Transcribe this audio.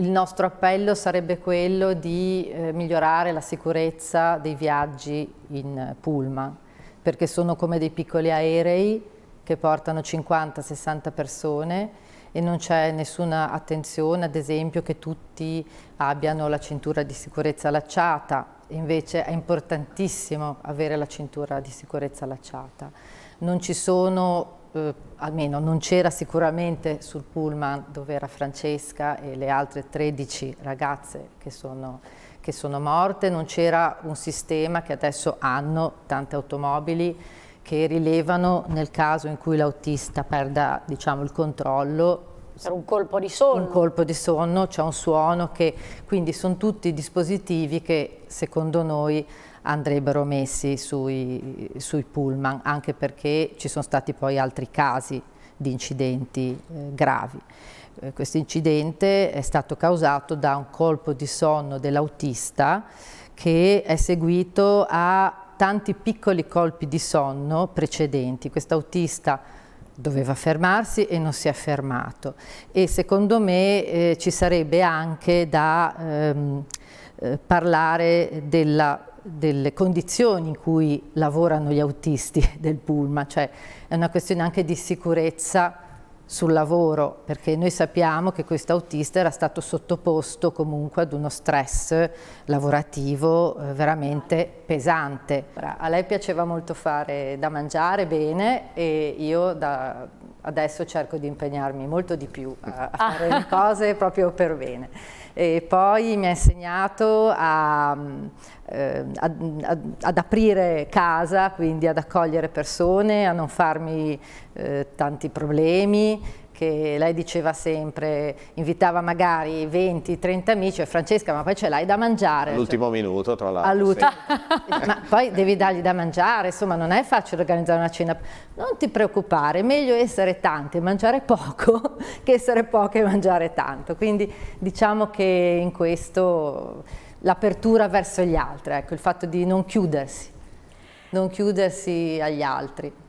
Il nostro appello sarebbe quello di eh, migliorare la sicurezza dei viaggi in pullman, perché sono come dei piccoli aerei che portano 50-60 persone e non c'è nessuna attenzione, ad esempio, che tutti abbiano la cintura di sicurezza lacciata invece è importantissimo avere la cintura di sicurezza allacciata. Non ci sono, eh, almeno non c'era sicuramente sul pullman dove era Francesca e le altre 13 ragazze che sono, che sono morte, non c'era un sistema che adesso hanno tante automobili che rilevano nel caso in cui l'autista perda diciamo, il controllo per un colpo di sonno. Un colpo di sonno, c'è un suono che... Quindi sono tutti dispositivi che secondo noi andrebbero messi sui, sui pullman, anche perché ci sono stati poi altri casi di incidenti eh, gravi. Eh, questo incidente è stato causato da un colpo di sonno dell'autista che è seguito a tanti piccoli colpi di sonno precedenti. Quest'autista doveva fermarsi e non si è fermato e secondo me eh, ci sarebbe anche da ehm, eh, parlare della, delle condizioni in cui lavorano gli autisti del Pullman, cioè è una questione anche di sicurezza sul lavoro, perché noi sappiamo che questo autista era stato sottoposto comunque ad uno stress lavorativo eh, veramente pesante. A lei piaceva molto fare da mangiare bene e io da, adesso cerco di impegnarmi molto di più a, ah. fare le cose proprio per bene. E poi mi ha insegnato a, mm, eh, ad, ad aprire casa, quindi ad accogliere persone, a non farmi eh, tanti problemi, che lei diceva sempre, invitava magari 20-30 amici e eh, Francesca ma poi ce l'hai da mangiare. All'ultimo cioè, minuto tra l'altro. Sì. ma poi devi dargli da mangiare, insomma non è facile organizzare una cena. Non ti preoccupare, è meglio essere tanti e mangiare poco che essere poche e mangiare tanto. Quindi diciamo che in questo l'apertura verso gli altri, ecco, il fatto di non chiudersi, non chiudersi agli altri.